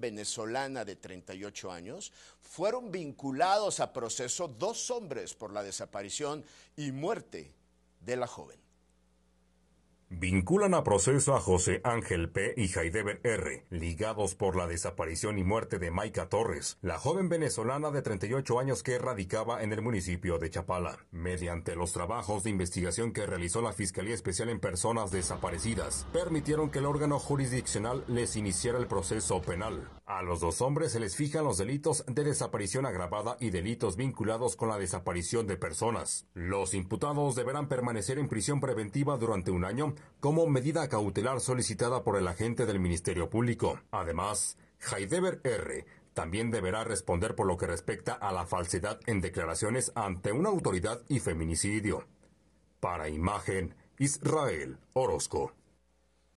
venezolana de 38 años, fueron vinculados a proceso dos hombres por la desaparición y muerte de la joven vinculan a proceso a José Ángel P. y Jaidever R., ligados por la desaparición y muerte de Maika Torres, la joven venezolana de 38 años que radicaba en el municipio de Chapala. Mediante los trabajos de investigación que realizó la Fiscalía Especial en Personas Desaparecidas, permitieron que el órgano jurisdiccional les iniciara el proceso penal. A los dos hombres se les fijan los delitos de desaparición agravada y delitos vinculados con la desaparición de personas. Los imputados deberán permanecer en prisión preventiva durante un año como medida cautelar solicitada por el agente del Ministerio Público. Además, Heidever R. También deberá responder por lo que respecta a la falsedad en declaraciones ante una autoridad y feminicidio. Para imagen, Israel Orozco.